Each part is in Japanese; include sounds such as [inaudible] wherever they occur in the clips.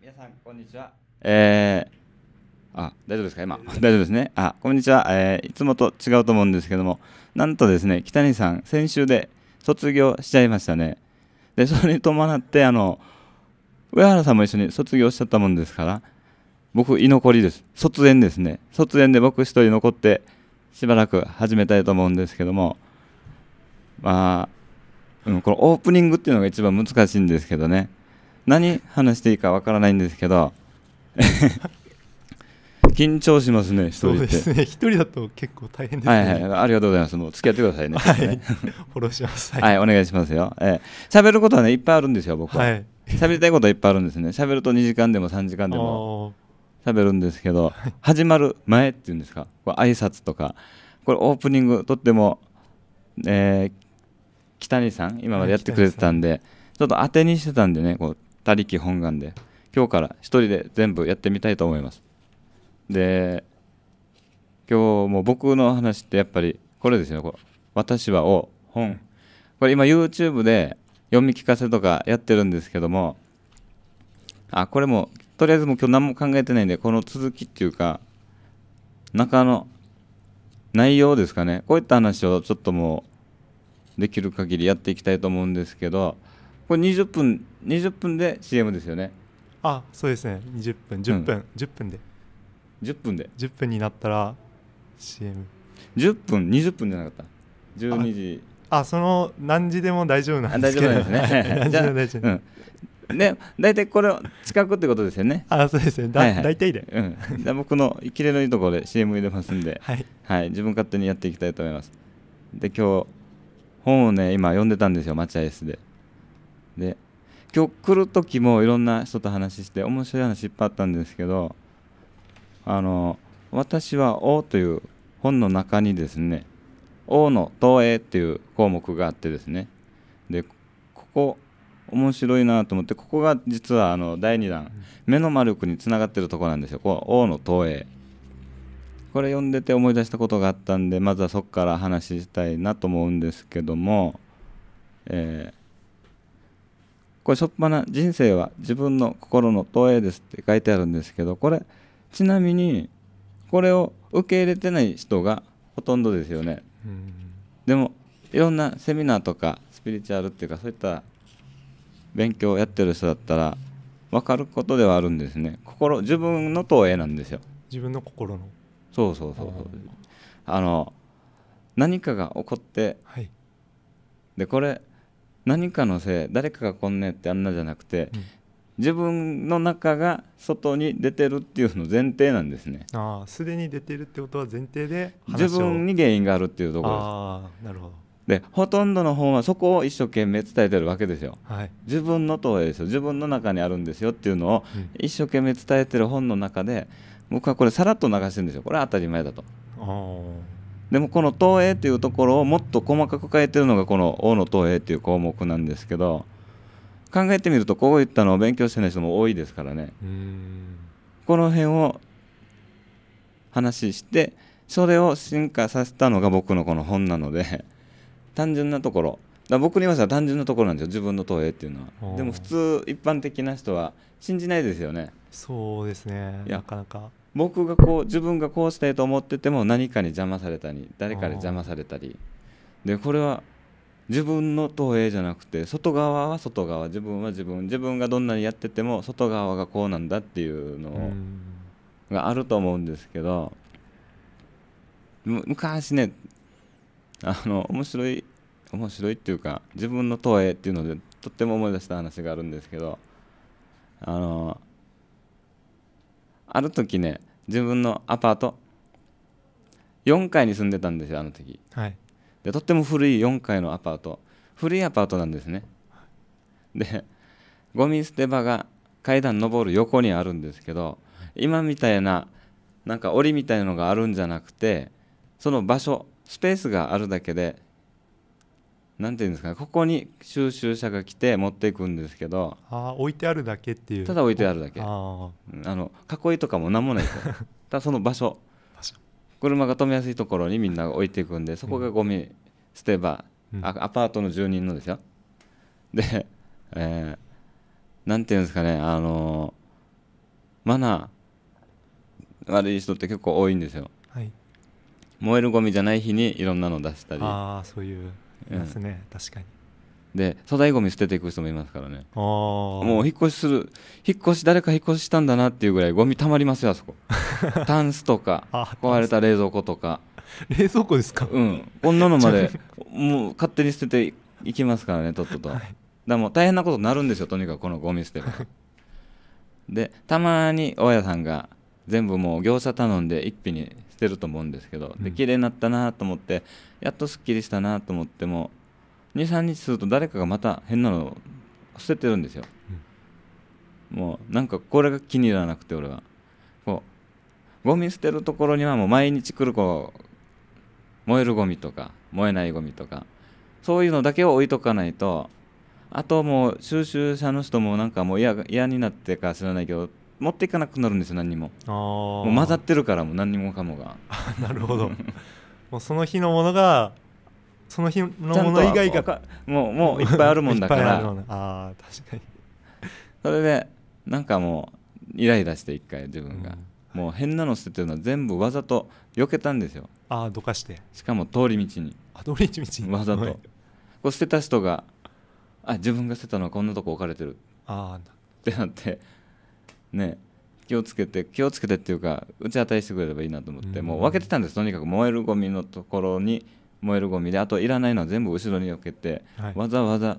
皆さんこんにちは。えー、あ大丈夫ですか今大丈夫ですねあこんにちは、えー、いつもと違うと思うんですけどもなんとですね北谷さん先週で卒業しちゃいましたねでそれに伴ってあの上原さんも一緒に卒業しちゃったもんですから僕居残りです卒園ですね卒園で僕一人残ってしばらく始めたいと思うんですけどもまあ、このオープニングっていうのが一番難しいんですけどね何話していいかわからないんですけど [laughs] 緊張しますね一人そうですね一人だと結構大変ですね、はいはい、ありがとうございますもう付き合ってくださいねはい、フォローしますはい、はい、お願いしますよえー、喋ることはねいっぱいあるんですよ僕は、はい、喋りたいことはいっぱいあるんですね喋ると2時間でも3時間でも喋るんですけど始まる前っていうんですかこ挨拶とかこれオープニングとっても、えー、北にさん今までやってくれてたんで、ちょっと当てにしてたんでねこう他力本願で今日から1人で全部やってみたいと思いますで今日も僕の話ってやっぱりこれですよ「私は」を本これ今 YouTube で読み聞かせとかやってるんですけどもあこれもとりあえずもう今日何も考えてないんでこの続きっていうか中の内容ですかねこういった話をちょっともうできる限りやっていきたいと思うんですけどこれ20分20分で CM ですよねあそうですね20分10分、うん、10分で10分で10分になったら CM10 分20分じゃなかった12時あその何時でも大丈夫なんですけど大丈夫ですね [laughs] 何時でも大丈夫ね、大体これ近くってことですよね。あ、そうですね。だ、はいはい、大体で。うん。で僕のキレのいいところで CM 入れますんで、はい、はい、自分勝手にやっていきたいと思います。で今日本をね今読んでたんですよ待合室で。で今日来る時もいろんな人と話して面白い話いっぱいあったんですけどあの私は「王という本の中にですね「王の投影」っていう項目があってですねでここ面白いなと思ってここが実はあの第2弾「目の魔力」につながってるとこなんですよこ王の投影これ読んでて思い出したことがあったんでまずはそこから話したいなと思うんですけどもえーこれしょっぱな人生は自分の心の投影ですって書いてあるんですけどこれちなみにこれを受け入れてない人がほとんどですよね、うん、でもいろんなセミナーとかスピリチュアルっていうかそういった勉強をやってる人だったら分かることではあるんですね心自分の投影なんですよ自分の心のそうそうそうそうあの何かが起こって、はい、でこれ何かのせい誰かがこんねってあんなじゃなくて、うん、自分の中が外に出てるっていうの前提なんですねああすでに出てるってことは前提で自分に原因があるっていうところですああなるほどでほとんどの本はそこを一生懸命伝えてるわけですよ、はい、自分の投影ですよ自分の中にあるんですよっていうのを一生懸命伝えてる本の中で、僕はこれさらっと流してるんですよこれは当たり前だとでもこの投影っていうところをもっと細かく変えてるのがこの「王の投影」っていう項目なんですけど考えてみるとこういったのを勉強してない人も多いですからねこの辺を話してそれを進化させたのが僕のこの本なので単純なところだ僕に言わせたら単純なところなんですよ自分の投影っていうのはでも普通一般的な人は信じないですよねそうですねなかなか僕がこう自分がこうしたいと思ってても何かに邪魔されたり誰かに邪魔されたりでこれは自分の投影じゃなくて外側は外側自分は自分自分がどんなにやってても外側がこうなんだっていうのがあると思うんですけど昔ねあの面白い面白いっていうか自分の投影っていうのでとっても思い出した話があるんですけどあのある時ね自分のアパート4階に住んでたんですよあの時、はい、でとっても古い4階のアパート古いアパートなんですねでゴミ捨て場が階段上る横にあるんですけど今みたいななんか檻みたいのがあるんじゃなくてその場所スペースがあるだけでなんていうんですかここに収集車が来て持っていくんですけどあ置いてあるだけっていうただ置いてあるだけあの囲いとかも何もない [laughs] ただその場所車が止めやすいところにみんな置いていくんでそこがゴミ捨て場、うん、あアパートの住人のですよで、えー、なんていうんですかねあのー、マナー悪い人って結構多いんですよ、はい、燃えるゴミじゃない日にいろんなの出したりああそういういますね、うん、確かにで粗大ごみ捨てていく人もいますからねもう引っ越しする引っ越し誰か引っ越ししたんだなっていうぐらいゴミたまりますよあそこ [laughs] タンスとか壊れた冷蔵庫とか冷蔵庫ですかうんこんなのまで [laughs] もう勝手に捨てていきますからねとっとと、はい、だもう大変なことになるんですよとにかくこのゴミ捨て [laughs] でたまに大家さんが全部もう業者頼んで一品にてると思うんですけど、で綺麗になったなと思ってやっとすっきりしたなと思っても23日すると誰かがまた変なのを捨ててるんですよ、もうなんかこれが気に入らなくて俺はこうゴミ捨てるところにはもう毎日来る子燃えるゴミとか燃えないゴミとかそういうのだけを置いとかないとあともう収集者の人もなんかもう嫌になってか知らないけど持っていかなくなるんですよ何ももう混ざってるからもう何もかもが [laughs] なるほどもうその日のものがその日のもの以外がもうもういっぱいあるもんだからあ確かにそれでなんかもうイライラして一回自分が、うん、もう変なの捨ててるのは全部わざと避けたんですよああどかしてしかも通り道にあ通り道にわざと、こう捨てた人があ自分が捨てたのはこんなとこ置かれてるあってなってね気をつけて気をつけてっていうか打ち当たりしてくれればいいなと思って、うん、もう分けてたんですとにかく燃えるゴミのところに燃えるゴミであといらないのは全部後ろに避けて、はい、わざわざ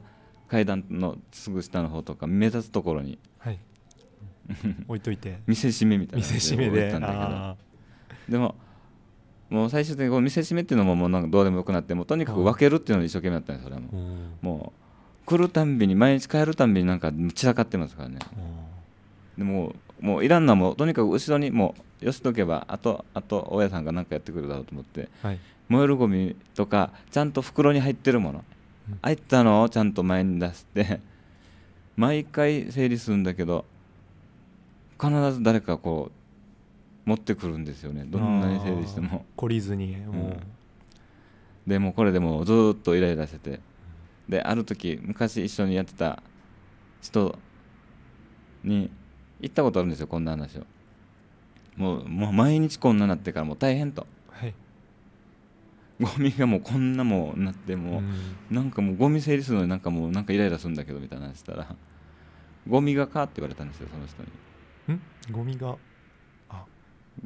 階段のすぐ下の方とか目立つところに、はい、[laughs] 置いといて見せしめみたいな見せしめで置いたんだけどでももう最終的にこう見せしめっていうのももうなんかどうでもよくなってもうとにかく分けるっていうのを一生懸命だったんですそれも、うん、もう来るたんびに毎日帰るたんびになんか散らかってますからね、うんでももうイランナーもとにかく後ろにもうよしとけばあとあと大家さんが何かやってくるだろうと思って、はい、燃えるゴミとかちゃんと袋に入ってるもの、うん、入ったのをちゃんと前に出して [laughs] 毎回整理するんだけど必ず誰かこう持ってくるんですよねどんなに整理しても懲りずにもう、うん、でもこれでもずっとイライラしててである時昔一緒にやってた人に行ったことあるんですよこんな話をもうもう毎日こんななってからもう大変と、はい、ゴミがもうこんなもうなってもうなんかもうゴミ整理するのになんかもうなんかイライラするんだけどみたいな話したらゴミがかって言われたんですよその人にんゴミがあ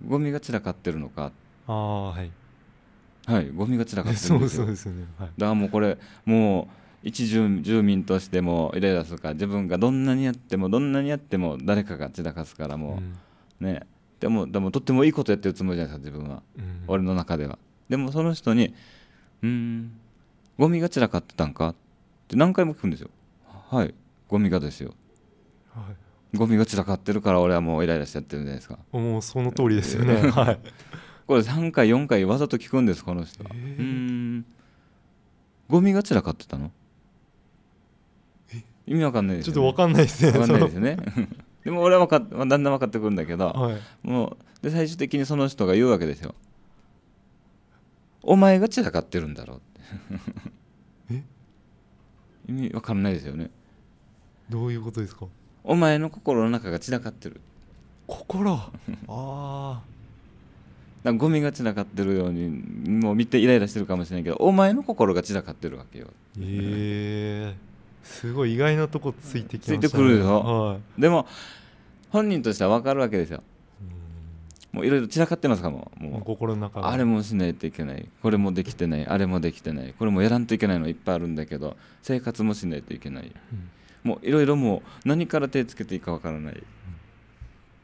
ゴミが散らかってるのかああはいはいゴミが散らかってるんですよ [laughs] そうですね、はい、だからもうこれもう一住民としてもイライラするから自分がどんなにやってもどんなにやっても誰かが散らかすからもう、うん、ねでもでもとってもいいことやってるつもりじゃないですか自分は、うん、俺の中ではでもその人に「うんゴミが散らかってたんか?」って何回も聞くんですよ「はいゴミがですよ」はいゴミが散らかってるから俺はもうイライラしちゃってるんじゃないですかもうその通りですよねはいこれ3回4回わざと聞くんですこの人は、えー、うんゴミが散らかってたの意味わかんないです、ね、ちょっとわかんないですねわかんないですね [laughs] でも俺はかだんだん分かってくるんだけど、はい、もうで最終的にその人が言うわけですよお前が散らかってるんだろうえ [laughs] 意味わかんないですよねどういうことですかお前の心の中が散らかってる心 [laughs] ああゴミが散らかってるようにもう見てイライラしてるかもしれないけどお前の心が散らかってるわけよへえーすごい意外なとこついてきま、ね、ついてくるでしょ、はい、でも本人としては分かるわけですよもういろいろ散らかってますかもう心の中あれもしないといけないこれもできてないあれもできてないこれもやらんといけないのいっぱいあるんだけど生活もしないといけない、うん、もういろいろもう何から手つけていいかわからない、っ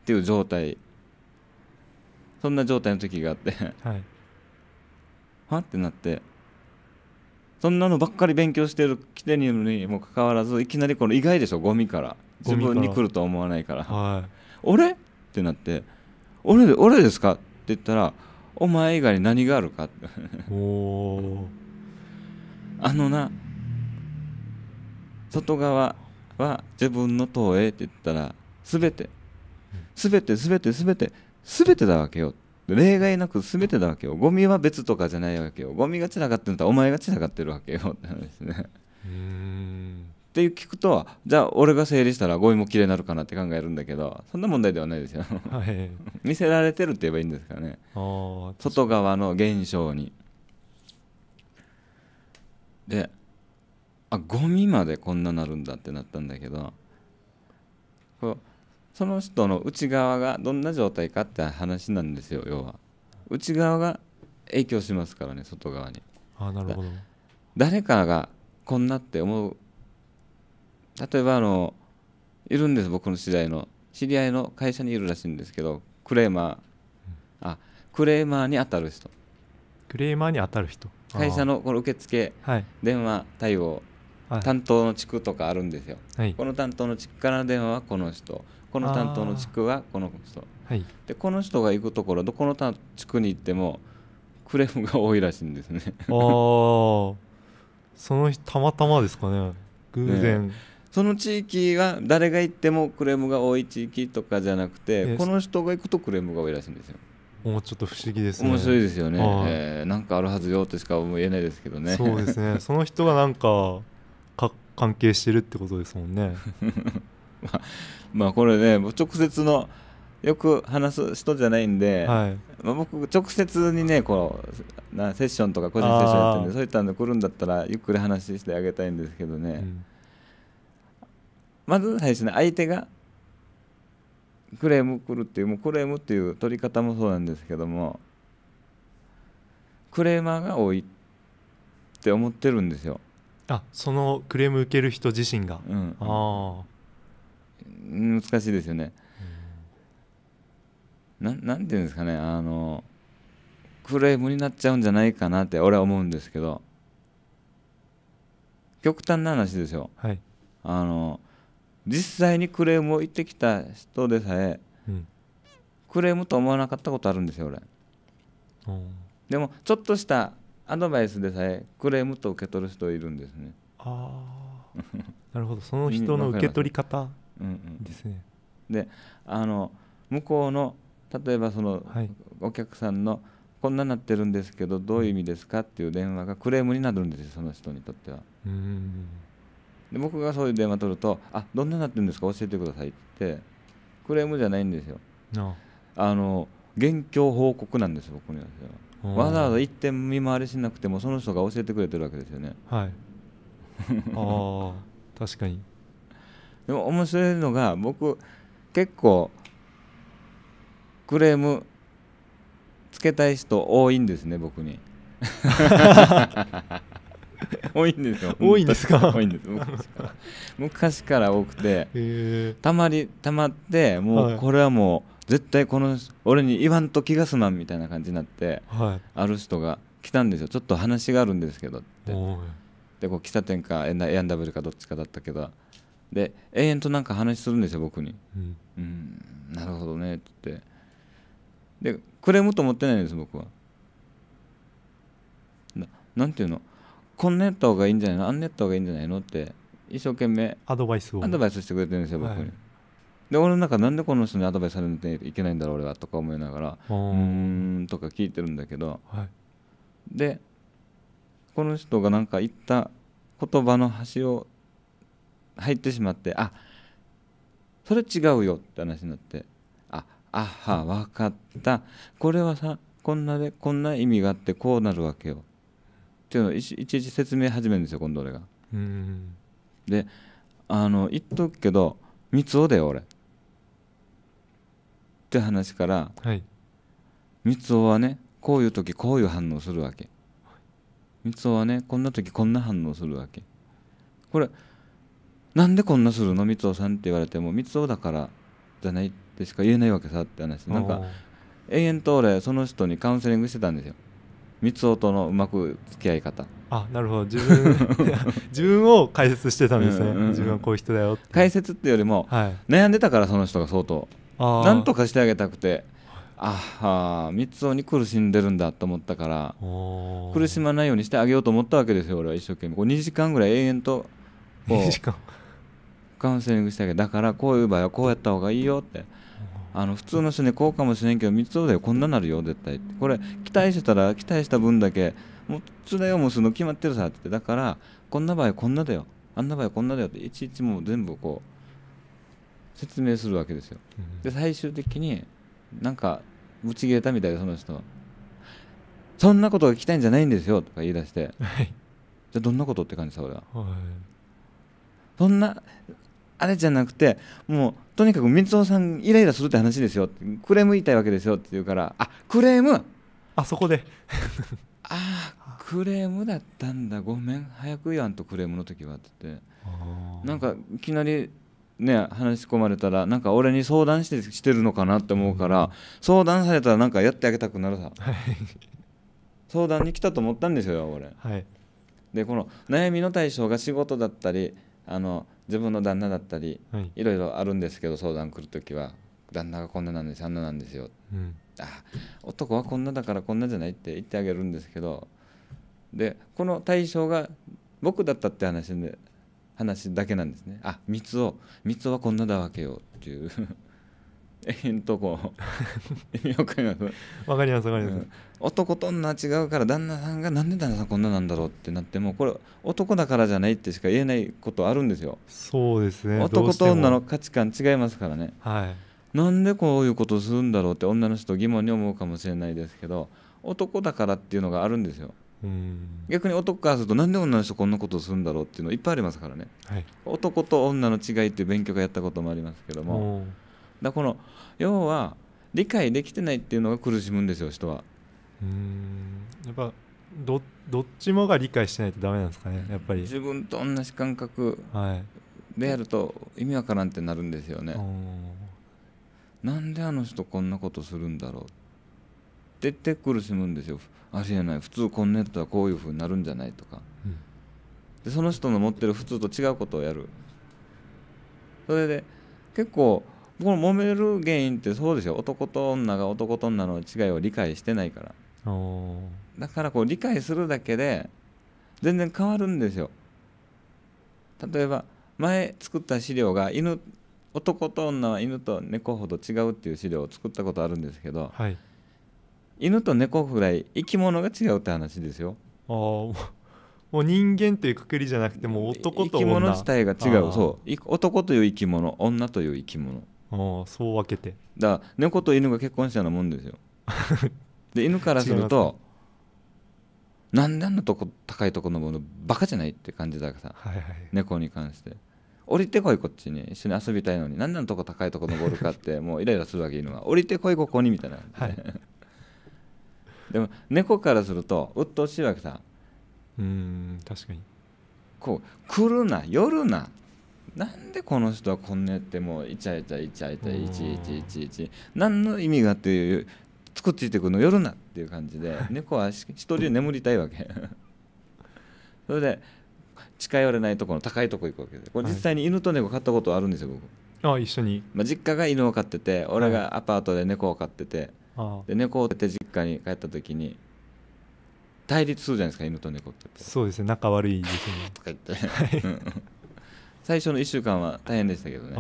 ていう状態そんな状態の時があってはい、はってなってそんなのばっかり勉強してるきてるにもかかわらずいきなりこの意外でしょゴミから自分に来るとは思わないから「はい、俺?」ってなって「俺で俺ですか?」って言ったら「お前以外に何があるか」って [laughs] あのな外側は自分の投影って言ったら全て全て全て全て全てだわけよって。例外なく全てだわけよゴミは別とかじゃないわけよゴミが散らかってんだお前が散らかってるわけよって話ですね。っていう聞くとじゃあ俺が整理したらゴミもきれいになるかなって考えるんだけどそんな問題ではないですよ、見せられてるって言えばいいんですかね外側の現象にであゴミまでこんななるんだってなったんだけどその人の内側がどんな状態かって話なんですよ要は内側が影響しますからね外側にあなるほど誰かがこんなって思う例えばあのいるんです僕の知り合いの知り合いの会社にいるらしいんですけどクレーマーあクレーマーに当たる人クレーマーに当たる人会社のこの受付、はい、電話対応、担当の地区とかあるんですよ、はい、この担当の地区から電話はこの人この担当の地区はこの人、はい、でこの人が行くところどこの地区に行ってもクレームが多いらしいんですねああその日たまたまですかね偶然、ね、その地域は誰が行ってもクレームが多い地域とかじゃなくて、この人が行くとクレームが多いらしいんですよもうちょっと不思議ですね面白いですよね、えー、なんかあるはずよとしか思えないですけどねそうですね [laughs] その人がなんかか関係してるってことですもんね [laughs] [laughs] まあまあこれね直接のよく話す人じゃないんで、はい、まあ、僕直接にねこうなセッションとか個人セッションやってるんでそういったんで来るんだったらゆっくり話してあげたいんですけどね、うん、まず最初に相手がクレーム来るっていうもうクレームっていう取り方もそうなんですけどもクレーマーが多いって思ってるんですよあそのクレーム受ける人自身が、うん、ああ難しいですよね。ななんていうんですかねあのクレームになっちゃうんじゃないかなって俺は思うんですけど極端な話ですよ、はい、あの実際にクレームを言ってきた人でさえ、うん、クレームと思わなかったことあるんですよ俺、うん、でもちょっとしたアドバイスでさえクレームと受け取る人いるんですねああなるほどその人の受け取り方ですね。うんうん、であの向こうの例えばその、はい、お客さんのこんななってるんですけどどういう意味ですかっていう電話がクレームになるんですよその人にとっては。で僕がそういう電話取ると「あどんななってるんですか教えてください」ってクレームじゃないんですよ。あの現況報告なんです僕にはわざわざ一点見回りしなくてもその人が教えてくれてるわけですよね。はい、ああ確かにでも面白いのが僕結構クレームつけたい人多いんですね僕に [laughs] 多いんですよ多いんですか多いんです昔から多くてたまりたまってもうこれはもう絶対この俺に言わんと気が済まんみたいな感じになって、はい、ある人が来たんですよちょっと話があるんですけどってでこう喫茶店か A&W かどっちかだったけどで永遠となんか話するんですよ僕に、うんうん、なるほどねってでクレームと思ってないんです僕はななんていうのこんなやった方がいいんじゃないのあんなやった方がいいんじゃないのって一生懸命アドバイスをアドバイスしてくれてるんですよ僕に、はい、で俺の中なんでこの人にアドバイスされなきゃいけないんだろう俺はとか思いながらうんとか聞いてるんだけど、はい、でこの人がなんか言った言葉の端を入ってしまってあそれ違うよって話になってああは分かったこれはさこんなでこんな意味があってこうなるわけよっていうのをいちいち説明始めるんですよ今度俺が。であの言っとくけど三つおだよ俺。って話から、はい、三つおはねこういう時こういう反応するわけ。三つおはねこんな時こんな反応するわけ。これなんでこんなするの三尾さんって言われても三尾だからじゃないってしか言えないわけさって話なんか永遠と俺その人にカウンセリングしてたんですよ三尾とのうまく付き合い方あなるほど自分 [laughs] 自分を解説してたんですね、うんうんうん、自分はこういう人だよ解説っていうよりも、はい、悩んでたからその人が相当なんとかしてあげたくてああ三尾に苦しんでるんだと思ったから苦しまないようにしてあげようと思ったわけですよ俺は一生懸命こう2時間ぐらい永遠とこうカウンセリングしたけどだからこういう場合はこうやった方がいいよってあの普通の人にこうかもしれんけど三つでこんななるよ絶対これ期待してたら期待した分だけもうつれを結ぶの決まってるさってだからこんな場合こんなだよあんな場合こんなだよっていちいちもう全部こう説明するわけですよ。で最終的になんかぶち切れたみたいでその人は「そんなことが聞きたいんじゃないんですよ」とか言い出して、はい、じゃあどんなことって感じさ俺は。はいそんなあれじゃなくてもうとにかく光雄さんイライラするって話ですよクレーム言いたいわけですよって言うからあクレームあそこで [laughs] ああクレームだったんだごめん早く言わんとクレームの時はってってなんかいきなりね話し込まれたらなんか俺に相談してしてるのかなって思うから、うん、相談されたらなんかやってあげたくなるさ相談に来たと思ったんですよ俺、はい、でこの悩みの対象が仕事だったりあの自分の旦那だったり、はい、いろいろあるんですけど相談来る時は旦那がこんななんですあんななんですよ、うん、あ男はこんなだからこんなじゃないって言ってあげるんですけどでこの対象が僕だったって話で話だけなんですねあ三つを三つはこんなだわけよっていうえんとこ意味わかわかりますわかります、うん、男と女は違うから旦那さんがなんで旦那さんこんななんだろうってなってもこれ男だからじゃないってしか言えないことあるんですよそうですね男と女の価値観違いますからねはいなんでこういうことするんだろうって女の人疑問に思うかもしれないですけど男だからっていうのがあるんですよ逆に男からするとなんで女の人こんなことするんだろうっていうのいっぱいありますからね、はい、男と女の違いっていう勉強がやったこともありますけども、うんだこの要は理解できてないっていうのが苦しむんですよ人はうんやっぱどどっちもが理解してないとダメなんですかねやっぱり自分と同じ感覚でやると意味わからんってなるんですよね、はい、なんであの人こんなことするんだろうってって苦しむんですよありえない普通こんなやったらこういうふうになるんじゃないとか、うん、でその人の持ってる普通と違うことをやるそれで結構この揉める原因ってそうですよ男と女が男と女の違いを理解してないからだからこう理解するだけで全然変わるんですよ例えば前作った資料が犬男と女は犬と猫ほど違うっていう資料を作ったことあるんですけど、はい、犬と猫ぐらい生き物が違うって話ですよああ [laughs] もう人間というくくりじゃなくてもう男と女生き物自体が違うそう男という生き物女という生き物あそう分けてだから猫と犬が結婚したようなもんですよ [laughs] で犬からするとなんであんなとこ高いとこ登るのバカじゃないって感じだからさ、はいはい、猫に関して降りてこいこっちに一緒に遊びたいのになんであんなとこ高いとこ登るかって [laughs] もうイライラするわけ犬は降りてこいここにみたいな、はい、[laughs] でも猫からすると鬱陶しいわけさうん確かにこう来るな寄るななんでこの人はこんなやってもイチャイチャイチャイチャイチイチイチイチ何の意味がっていう作っついってくの夜なっていう感じで猫は一人で眠りたいわけそれで近寄れないところの高いとこ行くわけでこれ実際に犬と猫飼ったことあるんですよ僕あ一緒に、まあ、実家が犬を飼ってて俺がアパートで猫を飼ってて、はい、で猫を出て実家に帰った時に対立するじゃないですか犬と猫ってそうですね仲悪いですねとか言って最初の1週間は大変でしたけどね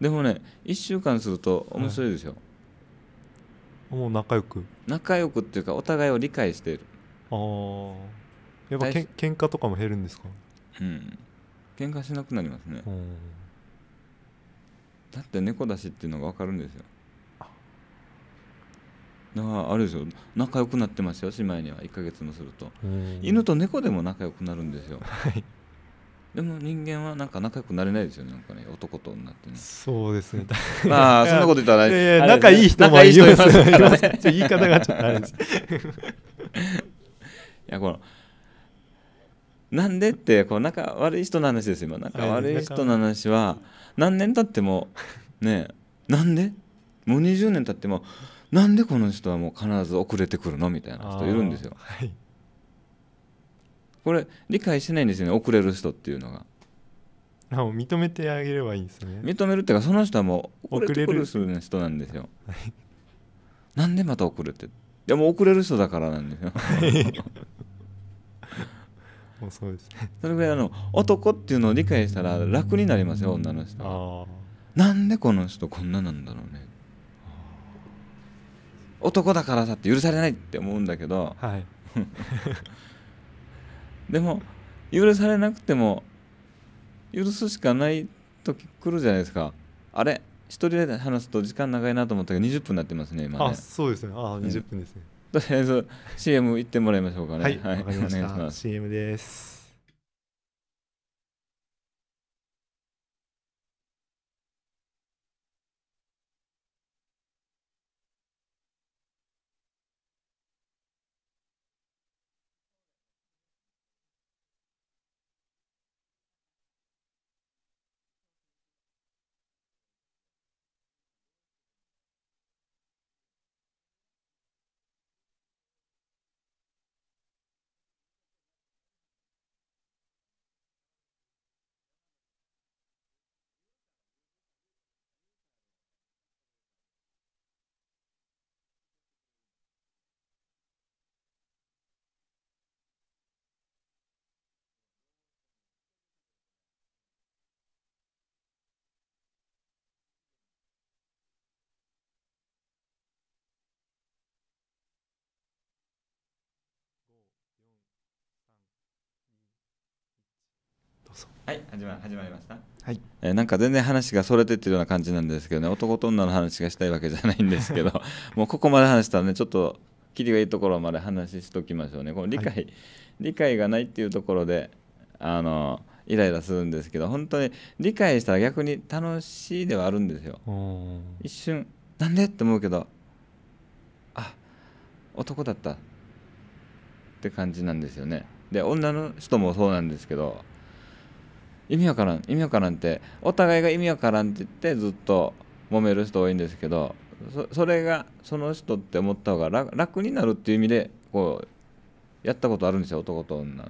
でもね1週間すると面白いですよ、はい、もう仲良く仲良くっていうかお互いを理解しているああやっぱけん喧嘩とかも減るんですかうん喧嘩しなくなりますねだって猫だしっていうのが分かるんですよだからあれですよ仲良くなってますよ姉妹には1か月もすると犬と猫でも仲良くなるんですよ、はいでも人間はなんか仲良くなれないですよねなんかね男と女ってねそうですねま [laughs] あそんなこと言ったら、仲いい人もいますかね言い方がちょっとあれです [laughs] いやこのなんでってこう仲悪い人の話です今仲悪い人の話は何年経ってもね [laughs] なんでもう20年経ってもなんでこの人はもう必ず遅れてくるのみたいな人いるんですよ。はいこれ理解してないんですよね遅れる人っていうのが認めてあげればいいんですね認めるっていうかその人はもう遅れる人なんですよなんでまた遅れていやもう遅れる人だからなんですよもうそうですそれぐらいあの男っていうのを理解したら楽になりますよ女の人はなんでこの人こんななんだろうね男だからさって許されないって思うんだけど、はい [laughs] でも許されなくても許すしかない時来るじゃないですかあれ一人で話すと時間長いなと思ったけど20分になってますね今ねあそうですねあ20分ですね、とりあえず CM 行ってもらいましょうかねはい、はい、お願いします CM ですはい始ま始まりましたはいえー、なんか全然話がそれてってるような感じなんですけどね男と女の話がしたいわけじゃないんですけど [laughs] もうここまで話したらねちょっとキリがいいところまで話しときましょうねこの理解、はい、理解がないっていうところであのイライラするんですけど本当に理解したら逆に楽しいではあるんですよ一瞬なんでって思うけどあ男だったって感じなんですよねで女の人もそうなんですけど意味わからん意味わからんってお互いが意味わからんって言ってずっと揉める人多いんですけどそれがその人って思った方が楽になるっていう意味でこうやったことあるんですよ男と女の。うん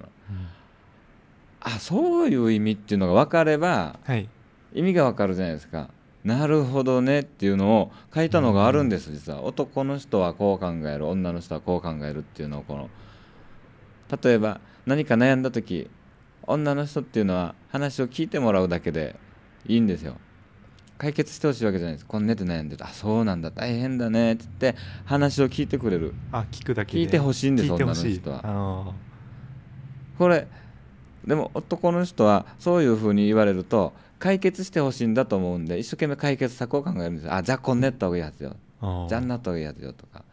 あそういう意味っていうのが分かれば、はい、意味が分かるじゃないですかなるほどねっていうのを書いたのがあるんです、実は男の人はこう考える女の人はこう考えるっていうのをこの例えば何か悩んだ時女の人っていうのは話を聞いてもらうだけでいいんですよ解決してほしいわけじゃないですこんねて悩んでたあそうなんだ大変だねって言って話を聞いてくれるあ聞くだけ聞いてほしいんです女の人はこれでも男の人はそういうふうに言われると解決してほしいんだと思うんで一生懸命解決策を考えるんですあじゃあこんねった方がいいはずよじゃあなった方がいいはずよとか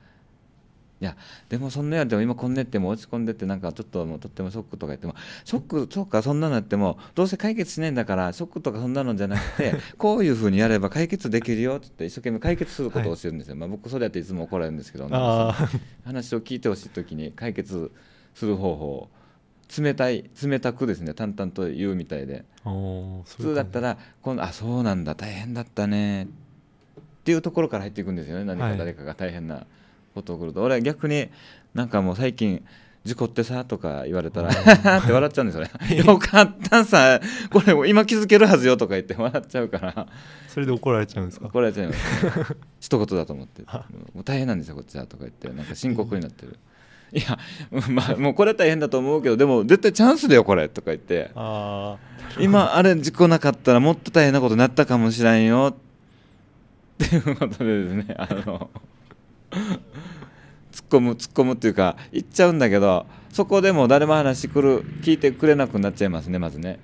いやでもそんなやっても今こんねっても落ち込んでってなんかちょっともうとってもショックとか言ってもショックそうかそんなのやってもどうせ解決しないんだからショックとかそんなのじゃなくて [laughs] こういうふうにやれば解決できるよってって一生懸命解決することを教えるんですよ、はい、まあ、僕それやっていつも怒られるんですけど話を聞いてほしい時に解決する方法冷たい冷たくですね淡々と言うみたいで普通だったら今度「あそうなんだ大変だったね」っていうところから入っていくんですよね何か誰かが大変な。はいことると俺逆になんかもう最近事故ってさとか言われたらって笑っちゃうんですよね [laughs] よかったさこれも今気づけるはずよとか言って笑っちゃうからそれで怒られちゃうんですか怒られちゃいます一言だと思ってもう大変なんですよこっちはとか言ってなんか深刻になってるいや、まあ、もうこれ大変だと思うけどでも絶対チャンスだよこれとか言って今あれ事故なかったらもっと大変なことになったかもしれんよっていうことでですねあの込む突っ込むっていうか行っちゃうんだけどそこでも誰も話くる聞いてくれなくなっちゃいますねまずね。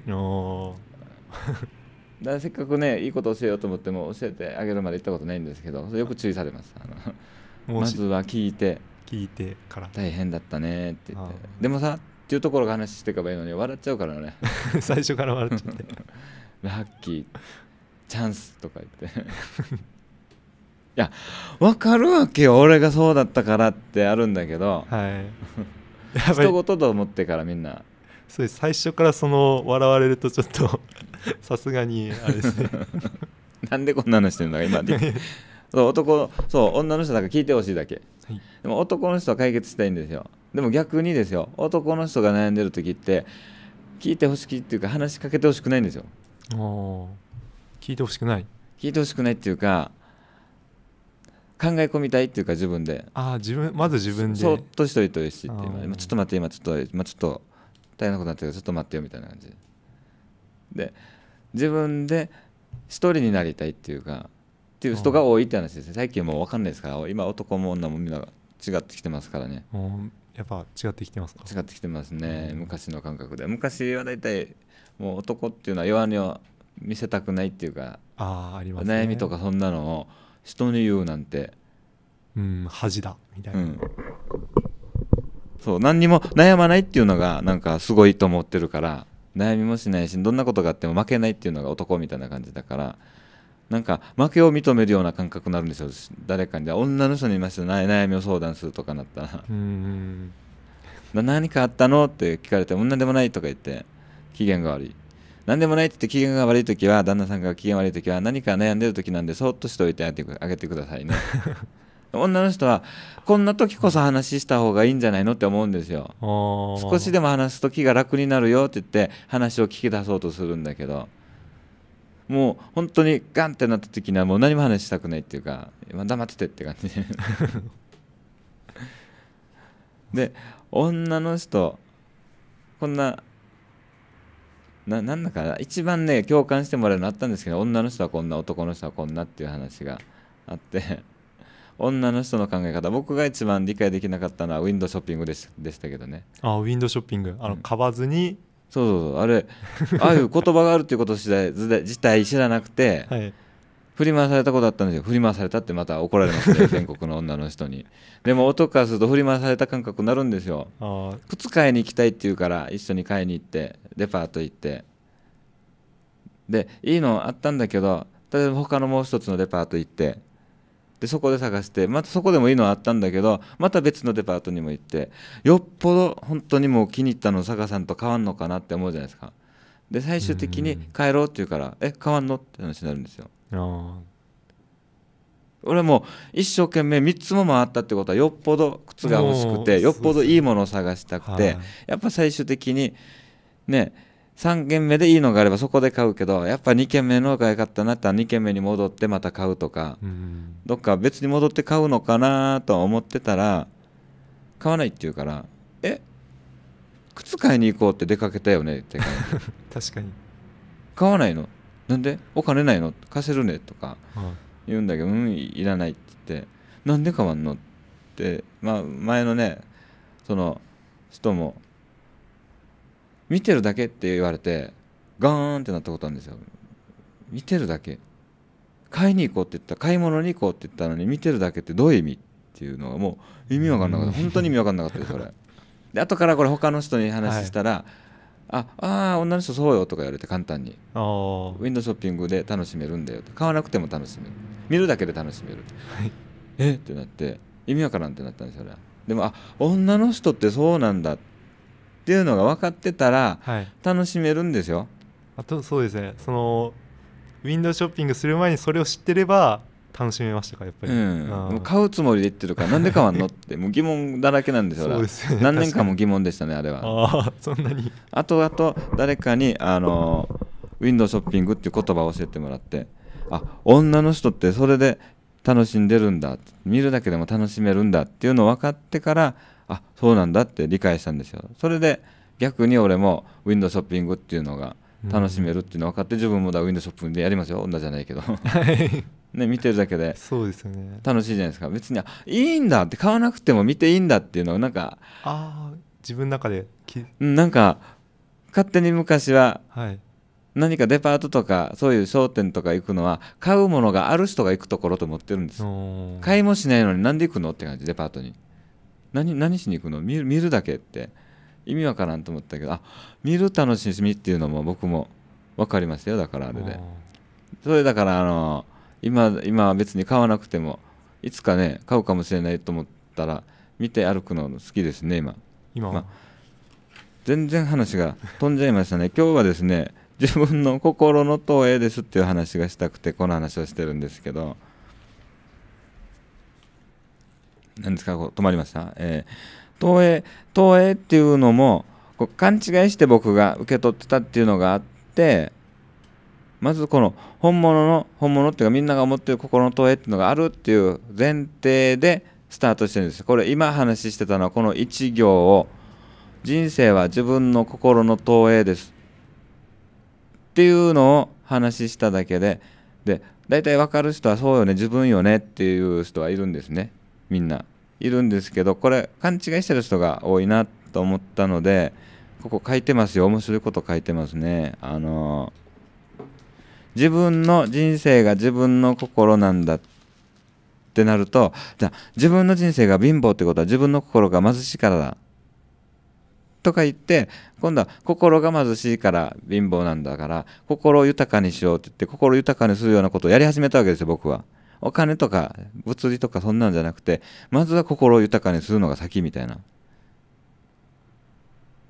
だせっかくねいいこと教えようと思っても教えてあげるまで行ったことないんですけどよく注意されますあのまずは聞いて聞いてから大変だったねって言ってでもさっていうところが話していけばいいのに笑っちゃうからね [laughs] 最初から笑っちゃってラッキーチャンスとか言ってや分かるわけよ俺がそうだったからってあるんだけど、はい、[laughs] 人事と思ってからみんなそう最初からその笑われるとちょっと [laughs] さすがにあれですね [laughs] なんでこんなのしてるんだか今でそう男そう女の人だから聞いてほしいだけ、はい、でも男の人は解決したいんですよでも逆にですよ男の人が悩んでる時って聞いてほしいっていうか話しかけてほしくないんですよ聞いてほしくない聞いてほしくないっていうか考え込みたいっていうか自分でああ自分まず自分でそっとしといてほしいって今ちょっと待って今ちょっと今ちょっと大変なことになってるちょっと待ってよみたいな感じで自分で一人になりたいっていうかっていう人が多いって話ですね最近もう分かんないですから今男も女もみんな違ってきてますからねやっぱ違ってきてますか違ってきてますね、昔の感覚で昔は大体もう男っていうのは弱音を見せたくないっていうかああります、ね、悩みとかそんなのを人に言うなんてうん恥だみたいな、うん、そう何にも悩まないっていうのがなんかすごいと思ってるから悩みもしないしどんなことがあっても負けないっていうのが男みたいな感じだからなんか負けを認めるような感覚になるんですよ誰かに女の人にいましい悩みを相談するとかなったら「何かあったの?」って聞かれて「女でもない」とか言って機嫌が悪い。何でもないって言って機嫌が悪い時は旦那さんが機嫌悪い時は何か悩んでる時なんでそっとしておいてあげてくださいね [laughs] 女の人はこんな時こそ話した方がいいんじゃないのって思うんですよ少しでも話す時が楽になるよって言って話を聞き出そうとするんだけどもう本当にガンってなった時にはもう何も話したくないっていうか黙っててって感じで [laughs] 女の人こんなななんだか一番ね共感してもらうのあったんですけど女の人はこんな男の人はこんなっていう話があって [laughs] 女の人の考え方僕が一番理解できなかったのはウィンドショッピングでしでしたけどねあウィンドショッピングあの、うん、買わずにそうそうそうあれああいう言葉があるっていうこと自体自体知らなくて、[laughs] はい振り回されたことあったんですよ振り回されたってまた怒られますね [laughs] 全国の女の人にでも音からすると振り回された感覚になるんですよ靴買いに行きたいって言うから一緒に買いに行ってデパート行ってでいいのあったんだけど例えば他のもう一つのデパート行ってでそこで探してまたそこでもいいのあったんだけどまた別のデパートにも行ってよっぽど本当にもう気に入ったのを坂さんと変わんのかなって思うじゃないですかで最終的に帰ろうって言うから「え変わんの?」って話になるんですよ俺も一生懸命3つも回ったってことはよっぽど靴が欲しくてよっぽどいいものを探したくて、やっぱ最終的にね3軒目でいいのがあればそこで買うけどやっぱ2軒目のが良かったなったら2軒目に戻ってまた買うとか、どっか別に戻って買うのかなと思ってたら買わないって言うから「え靴買いに行こうって出かけたよね」って [laughs] 確かに買わないのなんでお金ないの貸せるねとか言うんだけど、うん、いらないって言ってなんで変わんのって、まあ、前のねその人も見てるだけって言われてガーンってなったことあるんですよ見てるだけ買いに行こうって言った買い物に行こうって言ったのに見てるだけってどういう意味っていうのがもう意味わかんなかった本当に意味わかんなかったですそれで後からこれ他の人に話したら、はいああ女の人そうよとか言われて簡単にウィンドウショッピングで楽しめるんだよ買わなくても楽しめる見るだけで楽しめる、はい、えってなって意味わからんってなったんですよねでもあ女の人ってそうなんだっていうのが分かってたら、楽しめるんですよあとそうですねそのウィンドウショッピングする前にそれを知ってれば楽しめましたかやっぱり、うん、買うつもりで言ってるからなんで買わんのって [laughs] もう疑問だらけなんですよですね、何年間も疑問でしたねあれはあそんなにあとあと誰かにあのウィンドウショッピングっていう言葉を教えてもらってあ女の人ってそれで楽しんでるんだ見るだけでも楽しめるんだっていうのを分かってからあそうなんだって理解したんですよそれで逆に俺もウィンドウショッピングっていうのが楽しめるっていうの分かって、自分もだウィンドウショッピングでやりますよ女じゃないけどね、見てるだけで [laughs] そうですね楽しいじゃないですか別にいいんだって買わなくても見ていいんだっていうのをなんかあ自分の中でなんか勝手に昔は、はい、何かデパートとかそういう商店とか行くのは買うものがある人が行くところと思ってるんです買いもしないのになんで行くのって感じデパートに何何しに行くの見るだけって意味わからんと思ったけどあ見る楽しみっていうのも僕も分かりましたよだからあれでそれだからあのー今今は別に買わなくてもいつかね買うかもしれないと思ったら見て歩くの好きですね今今、ま全然話が飛んじゃいましたね今日はですね自分の心の投影ですっていう話がしたくてこの話をしてるんですけど何ですか止まりました、えー、投影投影っていうのもこう勘違いして僕が受け取ってたっていうのがあってまずこの本物の本物っていうかみんなが思ってる心の投影っていうのがあるっていう前提でスタートしてるんですこれ今話してたのはこの1行を人生は自分の心の投影ですっていうのを話しただけでで大体分かる人はそうよね自分よねっていう人はいるんですねみんないるんですけどこれ勘違いしてる人が多いなと思ったのでここ書いてますよ面白いこと書いてますねあのー自分の人生が自分の心なんだってなるとじゃあ自分の人生が貧乏ってことは自分の心が貧しいからだとか言って今度は心が貧しいから貧乏なんだから心を豊かにしようって言って心豊かにするようなことをやり始めたわけですよ僕は。お金とか物理とかそんなんじゃなくてまずは心を豊かにするのが先みたいな。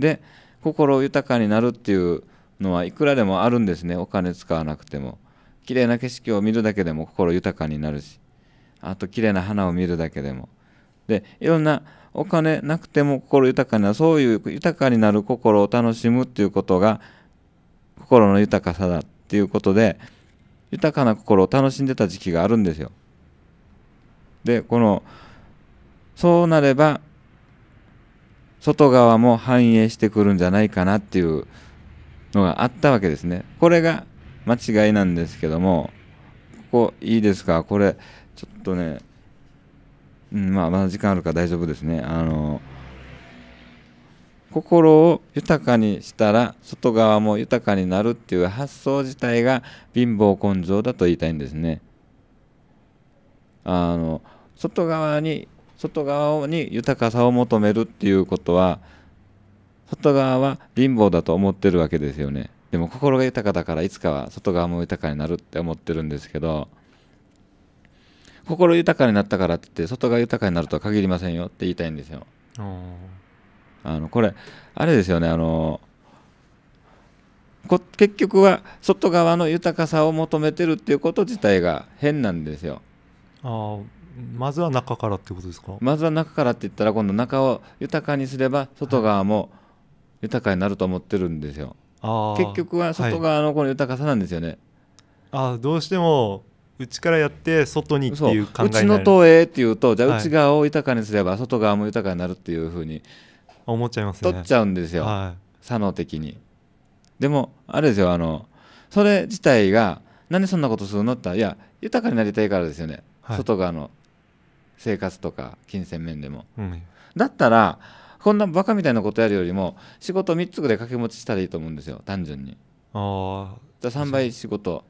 で心を豊かになるっていうのはいくらでもあるんですねお金使わなくても綺麗な景色を見るだけでも心豊かになるしあと綺麗な花を見るだけでもでいろんなお金なくても心豊かになるそういう豊かになる心を楽しむっていうことが心の豊かさだっていうことで豊かな心を楽しんでた時期があるんですよ。でこのそうなれば外側も反映してくるんじゃないかなっていうのがあったわけですね。これが間違いなんですけども、ここいいですかこれ、ちょっとね、うん、まあ、まだ時間あるから大丈夫ですね。あの、心を豊かにしたら外側も豊かになるっていう発想自体が貧乏根性だと言いたいんですね。あの、外側に、外側に豊かさを求めるっていうことは、外側は貧乏だと思ってるわけですよねでも心が豊かだからいつかは外側も豊かになるって思ってるんですけど心豊かになったからってって外が豊かになるとは限りませんよって言いたいんですよ。あのこれあれですよねあの結局は外側の豊かさを求めてるっていうこと自体が変なんですよ。あまずは中からってことですかまずは中からって言ったら今度中を豊かにすれば外側も、はい豊かになると思ってるんですよ結局は外側のこの豊かさなんですよね、はい、あどうしても内からやって外にっていう考えうちの投影っていうとじゃあ内側を豊かにすれば外側も豊かになるっていうふうに思っちゃいますね取っちゃうんですよ、はい、作能的にでもあれですよあのそれ自体がなんでそんなことするのっていや豊かになりたいからですよね、はい、外側の生活とか金銭面でも、うん、だったらこんなバカみたいなことやるよりも仕事3つぐらい掛け持ちしたらいいと思うんですよ単純にああ3倍仕事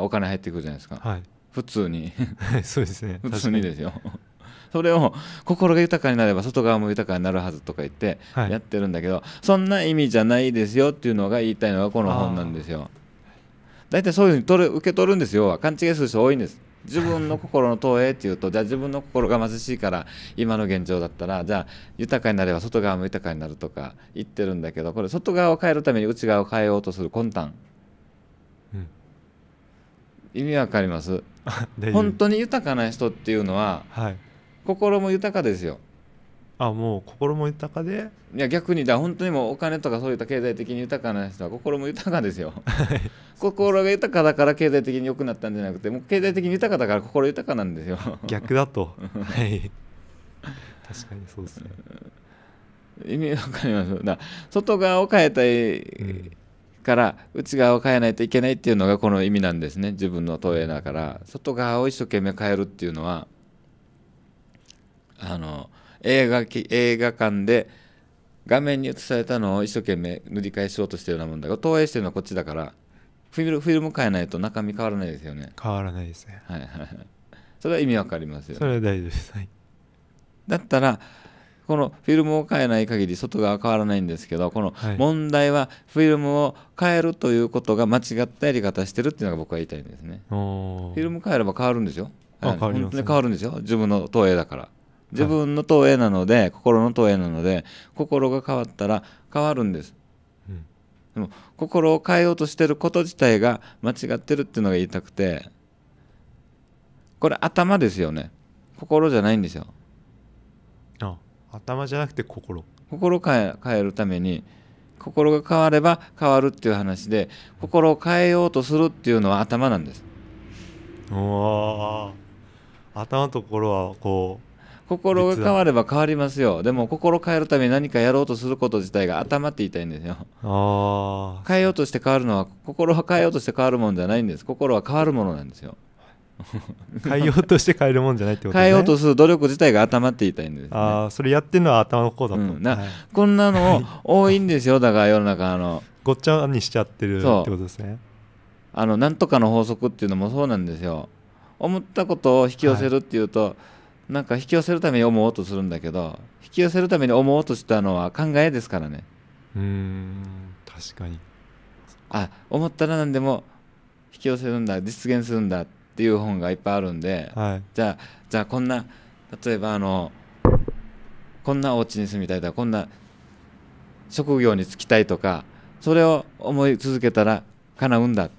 お金入ってくるじゃないですか、はい、普通に [laughs] そうですね [laughs] 普通にですよそれを心が豊かになれば外側も豊かになるはずとか言ってやってるんだけど、はい、そんな意味じゃないですよっていうのが言いたいのがこの本なんですよ大体そういうふうに取る受け取るんですよ勘違いする人多いんです自分の心の投影っていうとじゃあ自分の心が貧しいから今の現状だったらじゃあ豊かになれば外側も豊かになるとか言ってるんだけどこれ外側を変えるために内側を変えようとする魂胆、うん、意味わかります本当に豊かな人っていうのは、はい、心も豊かですよあもう心も豊かでいや逆にだ本当にもうお金とかそういった経済的に豊かな人は心も豊かですよ [laughs] 心が豊かだから経済的に良くなったんじゃなくてもう経済的に豊かだから心豊かなんですよ逆だと [laughs] はい確かにそうですね意味わかりますだ外側を変えたいから内側を変えないといけないっていうのがこの意味なんですね自分の投影だから外側を一生懸命変えるっていうのはあの映画映画館で画面に映されたのを一生懸命塗り替えしようとしてるようなもんだが投影してるのはこっちだからフィルフィルム変えないと中身変わらないですよね変わらないですねはいはいそれは意味わかりますよ、ね、それは大丈夫です、はい、だったらこのフィルムを変えない限り外側は変わらないんですけどこの問題はフィルムを変えるということが間違ったやり方してるっていうのが僕は言いたいんですねフィルム変えれば変わるんですよ、はい、変わ変わるんですよ自分の投影だから自分の投影なので、はい、心の投影なので心が変わったら変わるんです、うん、でも心を変えようとしてること自体が間違ってるっていうのが言いたくてこれ頭ですよね心じゃないんですよあ頭じゃなくて心心を変え変えるために心が変われば変わるっていう話で心を変えようとするっていうのは頭なんです頭と心はこう心が変われば変わりますよでも心変えるために何かやろうとすること自体が頭って言いたいんですよあ変えようとして変わるのは心は変えようとして変わるもんじゃないんです心は変わるものなんですよ [laughs] 変えようとして変えるもんじゃないってこと、ね、変えようとする努力自体が頭って言いたいんです、ね、ああそれやってるのは頭の方だと、うんはい、こんなの多いんですよだから世の中のごっちゃにしちゃってるってことですねあのなんとかの法則っていうのもそうなんですよ思ったことを引き寄せるっていうと、はいなんか引き寄せるために思おうとするんだけど引き寄せるために思おうとしたのは考えですからねうん確かにあ思ったら何でも引き寄せるんだ実現するんだっていう本がいっぱいあるんで、はい、じゃあじゃあこんな例えばあのこんなお家に住みたいとかこんな職業に就きたいとかそれを思い続けたら叶うんだっ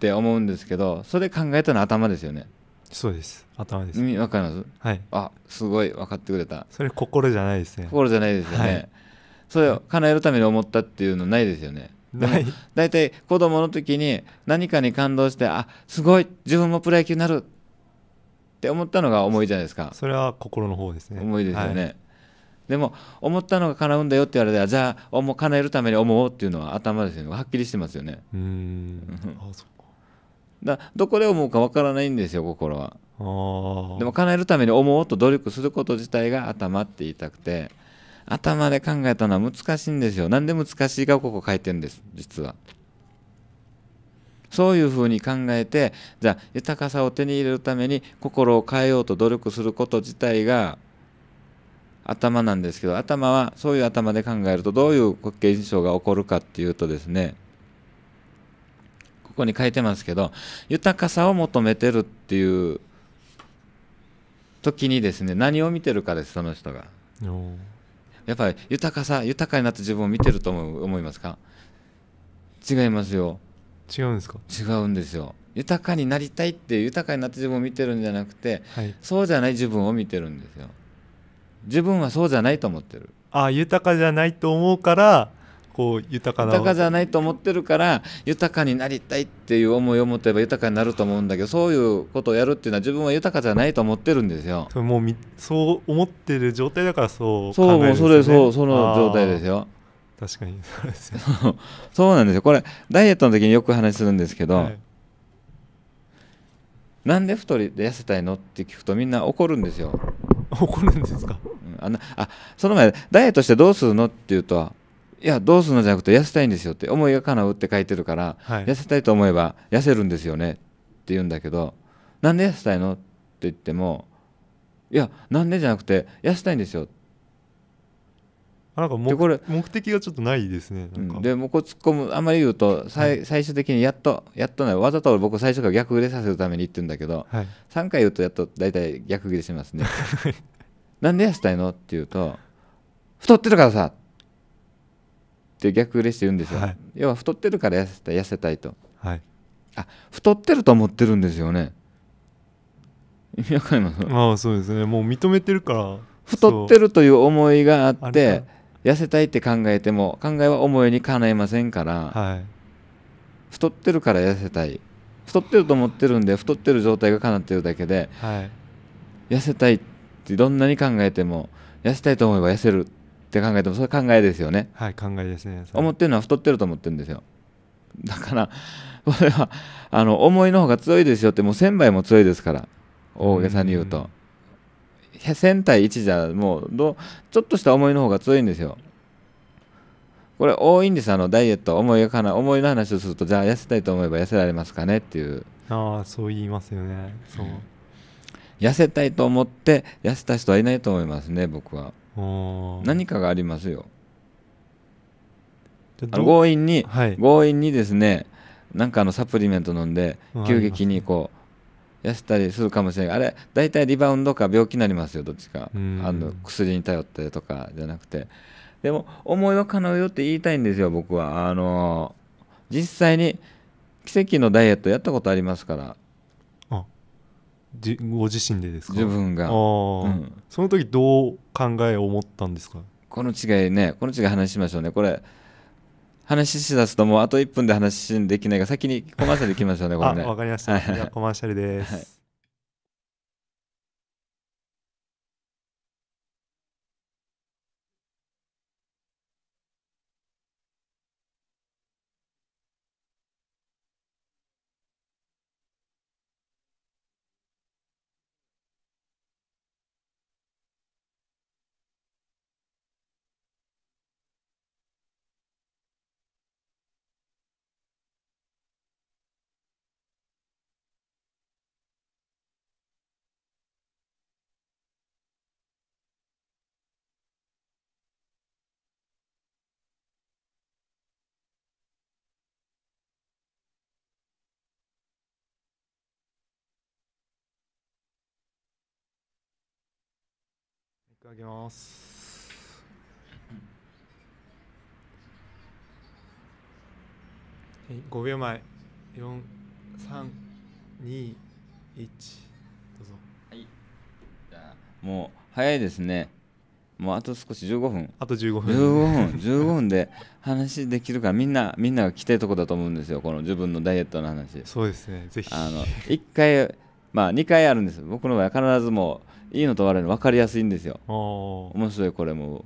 て思うんですけどそれ考えたのは頭ですよね。そうです頭ですわかりますはいあすごい分かってくれたそれ心じゃないですね心じゃないですよね、はい、それを叶えるために思ったっていうのないですよねない大体子供の時に何かに感動してあすごい自分もプロ野球になるって思ったのが思いじゃないですかそれは心の方ですね思いですよね、はい、でも思ったのが叶うんだよって言われたら、じゃあ叶えるために思おうっていうのは頭ですよねはっきりしてますよねうんあそっだどこで思うかわからないんですよ心はでも叶えるために思おうと努力すること自体が頭って言いたくて頭で考えたのは難しいんですよなんで難しいかここ書いてるんです実はそういうふうに考えてじゃあ豊かさを手に入れるために心を変えようと努力すること自体が頭なんですけど頭はそういう頭で考えるとどういう現象が起こるかっていうとですねここに書いてますけど豊かさを求めてるっていう時にですね何を見てるかですその人がやっぱり豊かさ豊かになった自分を見てると思思いますか違いますよ違うんですか違うんですよ豊かになりたいって豊かになった自分を見てるんじゃなくて、はい、そうじゃない自分を見てるんですよ自分はそうじゃないと思ってるああ豊かじゃないと思うからこう豊かな豊かじゃないと思ってるから豊かになりたいっていう思いを持てば豊かになると思うんだけどそういうことをやるっていうのは自分は豊かじゃないと思ってるんですよもうみそう思ってる状態だからそう考えるんです、ね、そうもうそれそうその状態ですよ確かにそうですそうなんですよこれダイエットの時によく話するんですけど、はいなんで太りで痩せたいのって聞くとみんな怒るんですよ。[laughs] 怒るんですか、あのあその前ダイエットしてどうするのって言うといやどうするのじゃなくて痩せたいんですよって思いが叶うって書いてるから、はい、痩せたいと思えば痩せるんですよねって言うんだけどなんで痩せたいのって言ってもいやなんでじゃなくて痩せたいんですよなんか目これ目的がちょっとないですね、でもこう突っ込むあんまり言うと、はい、最終的にやっとやっとないわざと僕最初から逆切れさせるために言ってるんだけど、はい、3回言うとやっと大体逆切れしますねなんで痩せたいのって言うと太ってるからさって逆レシピ言うんですよ、はい、要は太ってるから痩せた痩せたいと、はい、あ太ってると思ってるんですよね意味わかりますああそうですねもう認めてるから太ってるという思いがあって痩せたいって考えても考えは思いにかないませんから、はい、太ってるから痩せたい太ってると思ってるんで太ってる状態がかなってるだけで、はい、痩せたいってどんなに考えても痩せたいと思えば痩せるって考えてもそれ考えですよねはい考えですね思ってるのは太ってると思ってるんですよだから [laughs] これはあの思いの方が強いですよってもう1000倍も強いですから大げさに言うと、1000対1じゃもうどちょっとした思いの方が強いんですよこれ多いんですあのダイエット思いかな思いの話をするとじゃあ痩せたいと思えば痩せられますかねっていうああそう言いますよねそう、痩せたいと思って痩せた人はいないと思いますね僕は何かがありますよ強引に、はい、強引にですねなんかのサプリメント飲んで急激にこう痩せたりするかもしれないあれ大体リバウンドか病気になりますよどっちかあの薬に頼ってとかじゃなくてでも思いは叶うよって言いたいんですよ僕はあの実際に奇跡のダイエットやったことありますからご自身でですか自分が、うん、その時どう考え思ったんですかこの違いねこの違い話しましょうねこれ話しだすともうあと1分で話できないが先にコマーシャルできましょうねこれねわかりました、はい、じゃコマーシャルです、はいただきます。はい、5秒前。4、3、2、1、どうぞ。はい。じゃもう早いですね。もうあと少し15分。あと15分。15分、15分で話できるから、みんな、みんなが来たいとこだと思うんですよ。この自分のダイエットの話。そうですね。ぜひ。あの、一回。まあ2回あるんです僕の場合は必ずもういいのと悪いの分かりやすいんですよ面白いこれも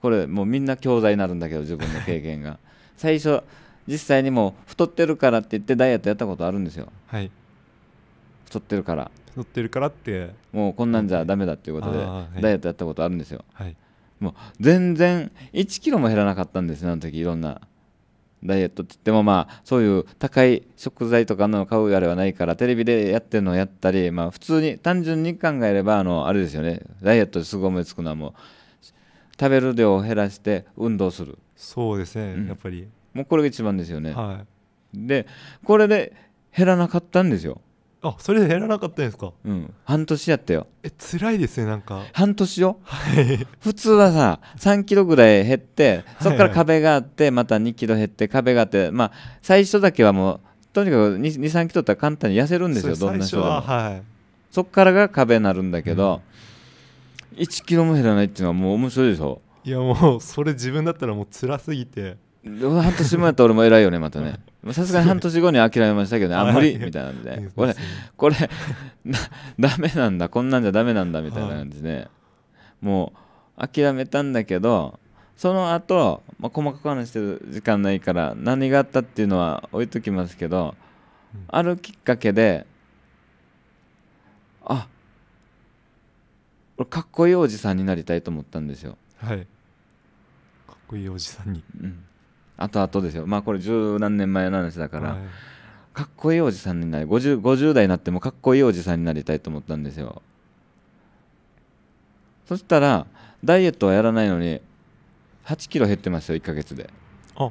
これもうみんな教材になるんだけど自分の経験が [laughs] 最初実際にもう太ってるからって言ってダイエットやったことあるんですよはい太ってるから太ってるからってもうこんなんじゃダメだっていうことで、はい、ダイエットやったことあるんですよ、はい、もう全然1キロも減らなかったんですよあの時いろんなダイエットって言ってもまあそういう高い食材とかの買うあれはないからテレビでやってるのをやったりまあ普通に単純に考えればあのあれですよねダイエットですごい思いつくのはもう食べる量を減らして運動するそうですね、うん、やっぱりもうこれが一番ですよね、はい、でこれで減らなかったんですよあそれやらなかったんですかうん半年やったよえ辛いですねなんか半年よ、はい、普通はさ3キロぐらい減ってそこから壁があってまた2キロ減って壁があってまあ最初だけはもうとにかく23キロったら簡単に痩せるんですよどんな人は、はい、そこからが壁になるんだけど、うん、1キロも減らないっていうのはもう面白いでしょいやもうそれ自分だったらもう辛すぎて半年もやったら俺も偉いよねまたね [laughs] さすがに半年後に諦めましたけどねあ無理みたいなんで、これこれなダなんだこんなんじゃだめなんだみたいな感じで、もう諦めたんだけどその後、まあ、細かく話してる時間ないから何があったっていうのは置いときますけど、あるきっかけであ俺かっこいいおじさんになりたいと思ったんですよ。はい、かっこいいおじさんに、うん後々ですよまあこれ十何年前の話だから、はい、かっこいいおじさんになり 50, 50代になってもかっこいいおじさんになりたいと思ったんですよそしたらダイエットはやらないのに8キロ減ってますよ1か月であ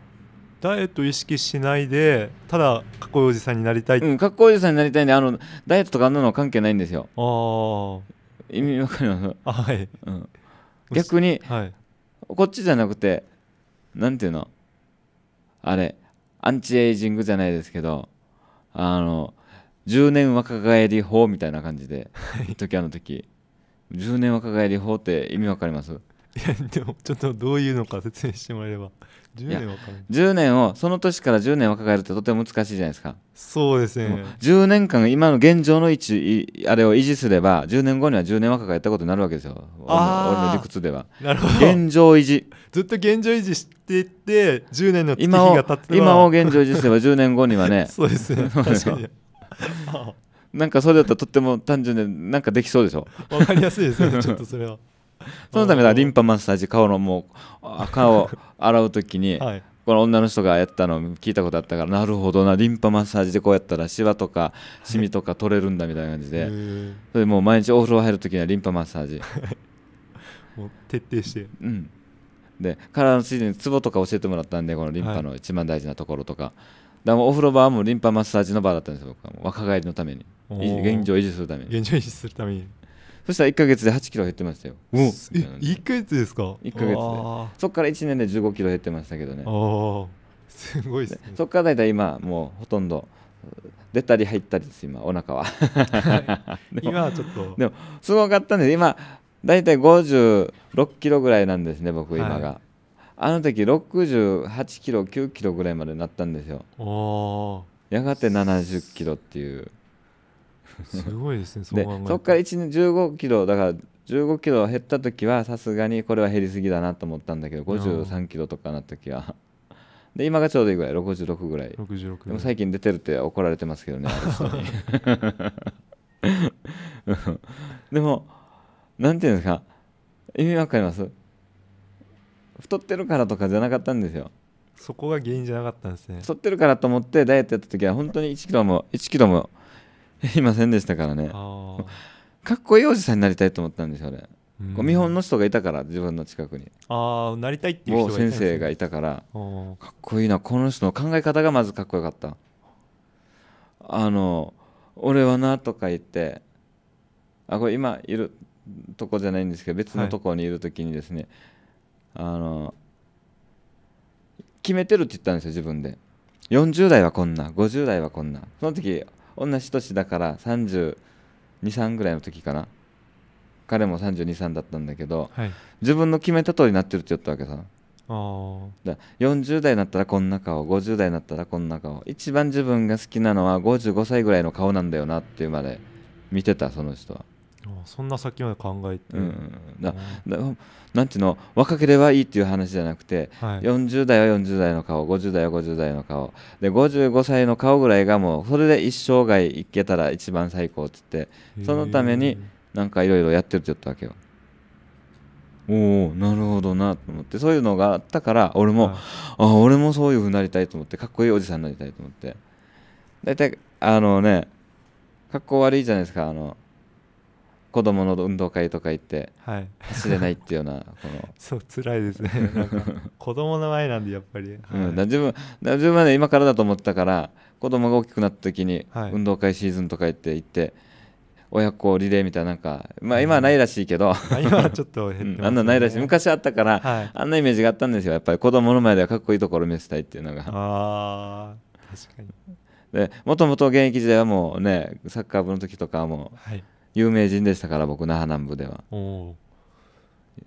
ダイエット意識しないでただかっこいいおじさんになりたい、うん、かっこいいおじさんになりたいんであのダイエットとかあんなの関係ないんですよああ意味わかりますはい、うん、逆に、はい、こっちじゃなくてなんていうのあれアンチエイジングじゃないですけどあの10年若返り法みたいな感じで、時あの時10年若返り法って意味わかりますいやでもちょっとどういうのか説明してもらえれば10年若返る10年をその年から10年若返るってとても難しいじゃないですかそうですね10年間今の現状の位置あれを維持すれば10年後には10年若返ったことになるわけですよ俺の理屈ではなるほど現状維持ずっと現状維持していって10年の月日が経って今を現状維持すれば10年後にはね [laughs] そうですね [laughs] 確かになんかそれだったらとっても単純でなんかできそうでしょわかりやすいですねちょっとそれは [laughs] そのためだリンパマッサージ顔のもう顔を洗う時に、[laughs] はい、この女の人がやったのを聞いたことあったからなるほどなリンパマッサージでこうやったらシワとかシミとか取れるんだみたいな感じで、それでもう毎日お風呂入る時にはリンパマッサージ [laughs] もう徹底してうんで体のついでにツボとか教えてもらったんでこのリンパの一番大事なところとか、はい、だかお風呂場はもリンパマッサージの場だったんです僕は若返りのために現状維持するために現状維持するためにそしたら1か月で8キロ減ってましたよお1か月ですか1か月でそこから1年で1 5キロ減ってましたけどねすごいですねそこから大体今もうほとんど出たり入ったりです今お腹は [laughs] 今はちょっとでもすごかったんです今大体56キロぐらいなんですね僕今が、はい、あの時68キロ9キロぐらいまでなったんですよやがて70キロっていうすごいですねでそこから1年15キロだから15キロ減った時はさすがにこれは減りすぎだなと思ったんだけど53キロとかな時はで今がちょうどいいぐらい66ぐらい66でも最近出てるって怒られてますけどね [laughs] でもなんていうんですか意味わかります太ってるからとかじゃなかったんですよそこが原因じゃなかったんですね太ってるからと思ってダイエットやった時は本当に1キロも1キロも [laughs] いませんでしたからねかっこいいおじさんになりたいと思ったんですよ俺、うん、見本の人がいたから自分の近くにああなりたいっていう人が、先生がいたからかっこいいなこの人の考え方がまずかっこよかったあの俺はなとか言ってあこれ今いるとこじゃないんですけど別のとこにいる時にですね、はい、あの決めてるって言ったんですよ自分で40代はこんな50代はこんなその時同じ年だから323ぐらいの時かな彼も323だったんだけど、はい、自分の決めた通りになってるって言ったわけさだ40代になったらこんな顔50代になったらこんな顔一番自分が好きなのは55歳ぐらいの顔なんだよなっていうまで見てたその人はそんな先まで考えて、うん、だなんていうの若ければいいっていう話じゃなくて、はい、40代は40代の顔50代は50代の顔で55歳の顔ぐらいがもうそれで一生涯いけたら一番最高って言ってそのためになんかいろいろやってるって言ったわけよ。おおなるほどなと思ってそういうのがあったから俺も、はい、あ俺もそういうふうになりたいと思ってかっこいいおじさんになりたいと思って大体あのねかっこ悪いじゃないですかあの子供の運動会とか行って走れないっていうような、この [laughs] そう辛いですね [laughs] 子供の前なんでやっぱり、はい、うん、自分は今からだと思ったから子供が大きくなった時に、運動会シーズンとか行って行って親子リレーみたいななんかまあ今はないらしいけど、うん、今はちょっと減ってます、ねあんなないらしい昔あったから、はい、あんなイメージがあったんですよやっぱり子供の前ではかっこいいところ見せたいっていうのがあ確かにでもともと現役時代はもうねサッカー部の時とかもう、はい有名人でしたから僕那覇南部では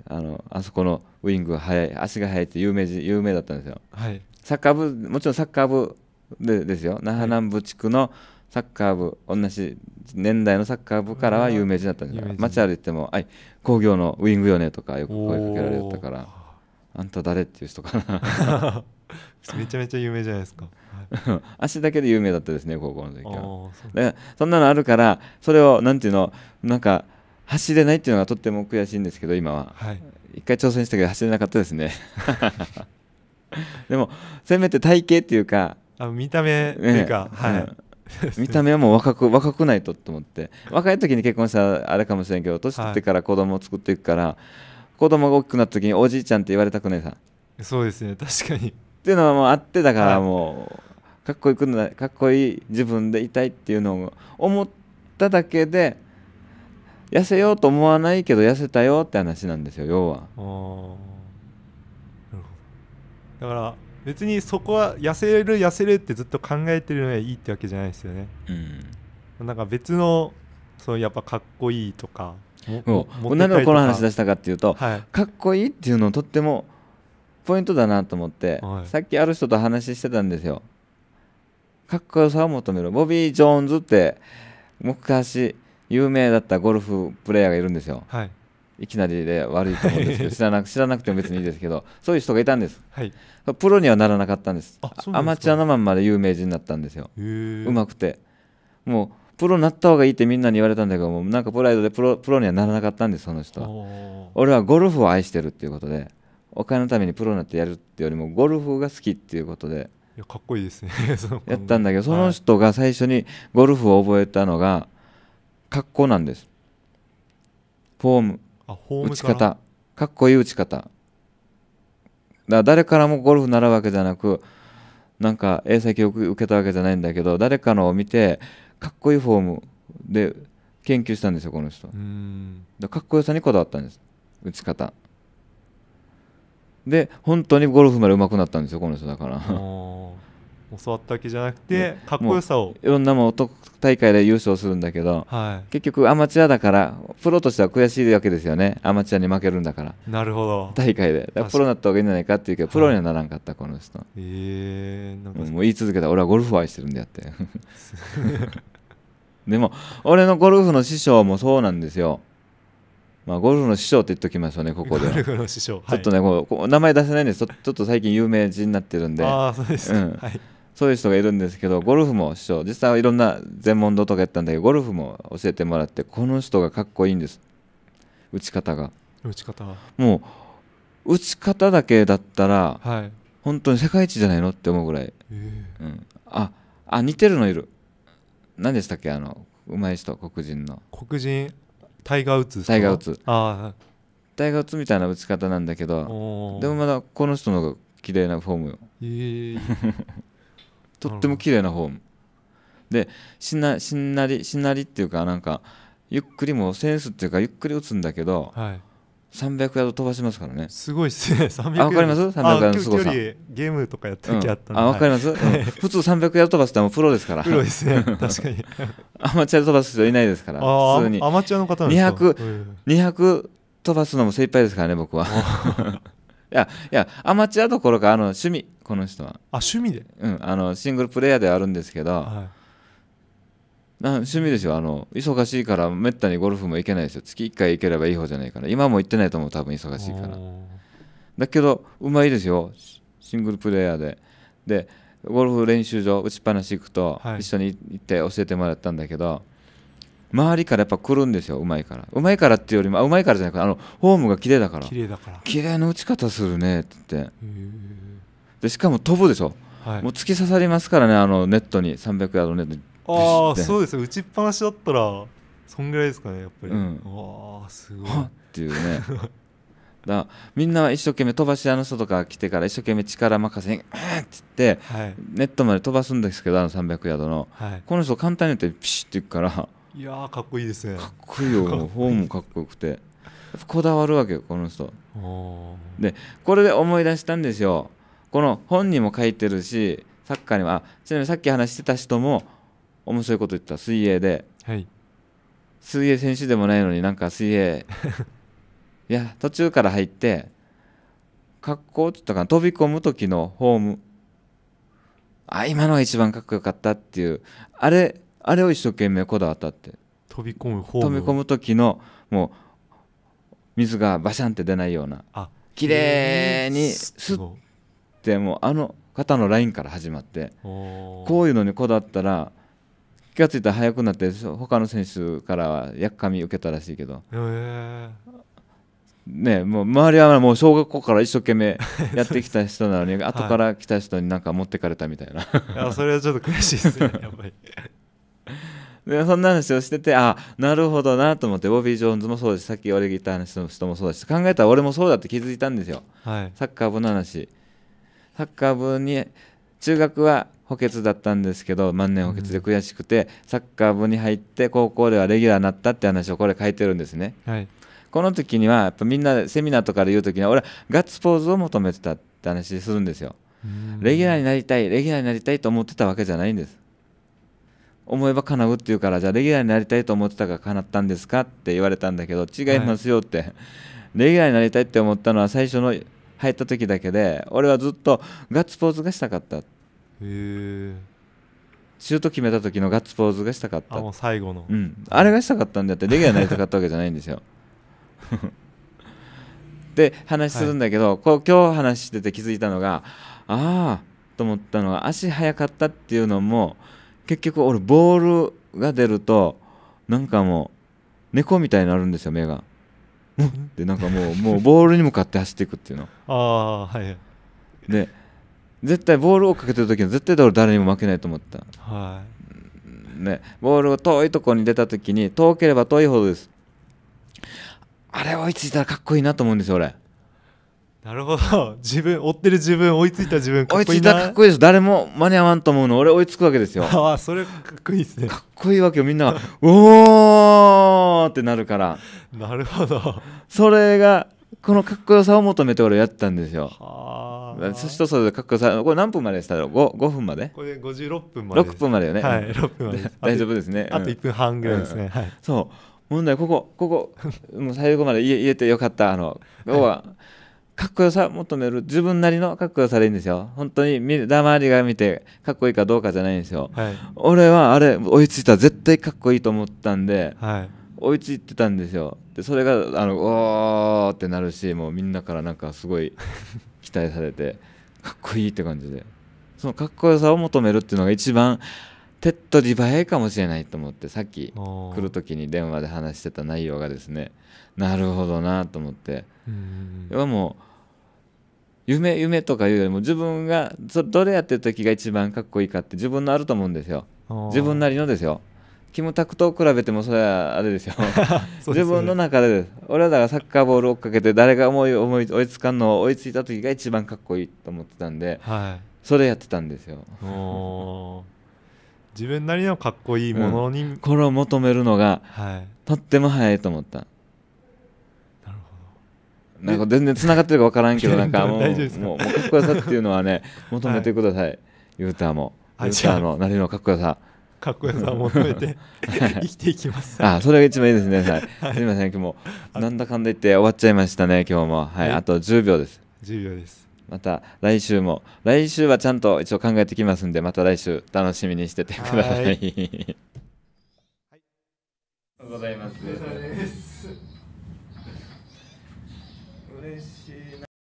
あのあそこのウイングが速い足が速いって有名人有名だったんですよ、はい、サッカー部もちろんサッカー部でですよ那覇南部地区のサッカー部、はい、同じ年代のサッカー部からは有名人だったんですよ街歩いても「あい工業のウイングよね」とかよく声かけられたから「あんた誰?」っていう人かな [laughs] [laughs] めちゃめちゃ有名じゃないですか、[laughs] 足だけで有名だったですね高校の時はだからそんなのあるからそれをなんていうのなんか走れないっていうのがとっても悔しいんですけど今は、はい、一回挑戦したけど走れなかったですね [laughs] でもせめて体型っていうかあ見た目っていうか、ね、はい、見た目はもう若く若くないとと思って若い時に結婚したらあれかもしれんけど年取ってから子供を作っていくから、はい、子供が大きくなった時におじいちゃんって言われたくないさそうですね確かにっていうのもあってだからもうかっこいいくんだかっこいい自分でいたいっていうのを思っただけで痩せようと思わないけど痩せたよって話なんですよ要はだから別にそこは痩せる痩せるってずっと考えてるのがいいってわけじゃないですよね、うん、なんか別のそのやっぱかっこいいとかもうでこの話出したかっていうと、はい、かっこいいっていうのをとってもポイントだなと思って、はい、さっきある人と話してたんですよかっこよさを求めるボビー・ジョーンズって昔有名だったゴルフプレーヤーがいるんですよ、はい、いきなりで悪いと思うんですけど知らなく知らなくても別にいいですけど [laughs] そういう人がいたんです、はい、プロにはならなかったんですアマチュアのまんまで有名人になったんですようまくてもうプロになった方がいいってみんなに言われたんだけどもなんかプライドでプロプロにはならなかったんですその人は俺はゴルフを愛してるっていうことでお金のためにプロになってやるってよりもゴルフが好きっていうことでいやかっこいいですね [laughs] やったんだけどその人が最初にゴルフを覚えたのが格好なんですフォームあーム打ち方かっこいい打ち方だから誰からもゴルフ習うわけじゃなくなんか英才育受けたわけじゃないんだけど誰かのを見てかっこいいフォームで研究したんですよこの人かっこよさにこだわったんです打ち方で本当にゴルフまで上手くなったんですよこの人だから教わったわけじゃなくてかっこよさをいろんなも男大会で優勝するんだけど、はい、結局アマチュアだからプロとしては悔しいわけですよねアマチュアに負けるんだからなるほど大会でプロになった方がいいんじゃないかっていうけどプロにはならんかった、はい、この人ええー、かもう言い続けた俺はゴルフを愛してるんだよって [laughs] でも俺のゴルフの師匠もそうなんですよまあ、ゴルフの師匠って言っときましょうね、ここでは。はい、ちょっとね、こう名前出せないんですちょっと最近有名人になってるんで、あそうです、うんはい、そういう人がいるんですけど、ゴルフも師匠、実際はいろんな全問答とかやったんだけど、ゴルフも教えてもらって、この人がかっこいいんです、打ち方が。打ち方もう、打ち方だけだったら、はい、本当に世界一じゃないのって思うぐらい、えーうん、ああ似てるのいる、何でしたっけ、あのうまい人、黒人の。黒人タイガー・ウッズタイガー・ウッズあタイガー・ウッズみたいな打ち方なんだけどでもまだこの人の方が綺麗なフォームよ、えー、[laughs] とっても綺麗なフォームでしなしなりしなりっていうかなんかゆっくりもセンスっていうかゆっくり打つんだけど、はい300ヤード飛ばしますからねすごいっすね300ヤードかります3 0ヤードすごさゲームとかやった時あったんで、うん、あかります、うん、普通300ヤード飛ばすってもプロですからプロですね [laughs] 確かにアマチュアで飛ばす人いないですから普通にアマチュアの方なんですか200、200飛ばすのも精一杯ですからね僕は [laughs] いやいやアマチュアどころかあの趣味この人はあ趣味でうんあのシングルプレイヤーではあるんですけど、はいあ趣味ですよあの忙しいからめったにゴルフも行けないですよ月1回行ければいい方じゃないから今も行ってないと思う多分忙しいからだけどうまいですよシングルプレーヤーででゴルフ練習場打ちっぱなし行くと一緒に行って教えてもらったんだけど、はい周りからやっぱ来るんですようまいからうまいからっていうよりもうまいからじゃなくてあのホームが綺麗だから綺麗だから綺麗な打ち方するねって言ってでしかも飛ぶでしょ、はい、もう突き刺さりますからねあのネットに300ヤードネットにああそうです打ちっぱなしだったらそんぐらいですかねやっぱり、うん、わあすごいっていうね [laughs] だみんな一生懸命飛ばし屋の人とか来てから一生懸命力任せに「うん!」って言って、はい、ネットまで飛ばすんですけどあの300ヤードの、はい、この人簡単に言ってピシッていくからいやかっこいいですねかっこいいよフォ [laughs] ームかっこよくてこだわるわけよこの人でこれで思い出したんですよこの本にも書いてるしサッカーにはちなみにさっき話してた人も面白いこと言った水泳で、はい、水泳選手でもないのになんか水泳 [laughs] いや途中から入って格好って言ったかな飛び込む時のフォームあ今のが一番かっこよかったっていうあれあれを一生懸命こだわったって飛び込むフォーム飛び込む時のもう水がバシャンって出ないような綺麗にスッてもうあの肩のラインから始まってこういうのにこだわったら気が付いたら速くなって他の選手からはやっかみ受けたらしいけど、ねもう周りはもう小学校から一生懸命 [laughs] やってきた人なのに後から来た人になんか持ってかれたみたいない、それはちょっと悔しいですね [laughs] やっぱりでそんな話をしててあなるほどなと思ってボビー・ジョーンズもそうですさっき俺が言った話の人もそうだし考えたら俺もそうだって気づいたんですよ、はい、サッカー部の話サッカー部に中学は補欠だったんですけど万年補欠で悔しくて、サッカー部に入って高校ではレギュラーになったって話をこれ書いてるんですね、はい、この時にはやっぱみんなセミナーとかで言う時には俺はガッツポーズを求めてたって話するんですよレギュラーになりたいレギュラーになりたいと思ってたわけじゃないんです思えば叶うっていうからじゃあレギュラーになりたいと思ってたから叶ったんですかって言われたんだけど違いますよって、はい、レギュラーになりたいって思ったのは最初の入った時だけで俺はずっとガッツポーズがしたかったへえシュート決めた時のガッツポーズがしたかったあもう最後の、うん、あれがしたかったんだってレギュラーになりたかったわけじゃないんですよ [laughs] で話するんだけど、はい、こう今日話してて気づいたのがああと思ったのは足速かったっていうのも結局俺ボールが出るとなんかもう猫みたいになるんですよ目が。でなんかもうもうボールに向かって走っていくっていうの。[laughs] ああはい。で絶対ボールをかけてる時は絶対誰にも負けないと思った、はい、ね、ボールが遠いところに出た時に遠ければ遠いほどですあれ追いついたらかっこいいなと思うんですよ俺なるほど自分追ってる自分追いついた自分かっこいい追いついたらかっこいいです誰も間に合わんと思うの俺追いつくわけですよ [laughs] ああそれかっこいいですねかっこいいわけよみんなおおってなるからなるほどそれがこのかっこよさを求めて俺やったんですよ。そしてそれかっこよさこれ何分までしたろう 5, 分までこれ56分まで6分までよねはい6分まで [laughs] 大丈夫ですねあと1分半ぐらいですね、はい、そう問題ここここもう最後まで言え言えてよかったあの要は、かっこよさ求める自分なりのかっこよさでいいんですよ本当にだまりが見てかっこいいかどうかじゃないんですよ、はい、俺はあれ追いついたら絶対かっこいいと思ったんで、はい追いついてたんですよでそれがあのおーってなるしもうみんなからなんかすごい [laughs] 期待されてかっこいいって感じでそのかっこよさを求めるっていうのが一番手っ取り早いかもしれないと思ってさっき来る時に電話で話してた内容がですねなるほどなと思って要はもう夢夢とかいうよりも自分がどれやってる時が一番かっこいいかって自分のあると思うんですよ自分なりのですよキムタクと比べてもそれはあれですよ [laughs] すね、自分の中で俺はだからサッカーボール追っかけて誰が思い思い追いつかんのを追いついた時が一番かっこいいと思ってたんで、はい、それやってたんですよ自分なりのかっこいいものに、うん、これを求めるのが、はい、とっても早いと思ったなるほどなんか全然つながってるか分からんけどなんかもうもうもうかっこよさっていうのはね [laughs] 求めてください、はい、ユーターもユーターのなりのかっこよさ、かっこよさを求めて生きていきます。あ、それが一番いいですね。はい。すみません、今日もなんだかんだ言って終わっちゃいましたね。今日もはい、あと10秒です。10秒です。また来週も来週はちゃんと一応考えてきますんでまた来週楽しみにしててください。はい。ありがとうございます。嬉しい。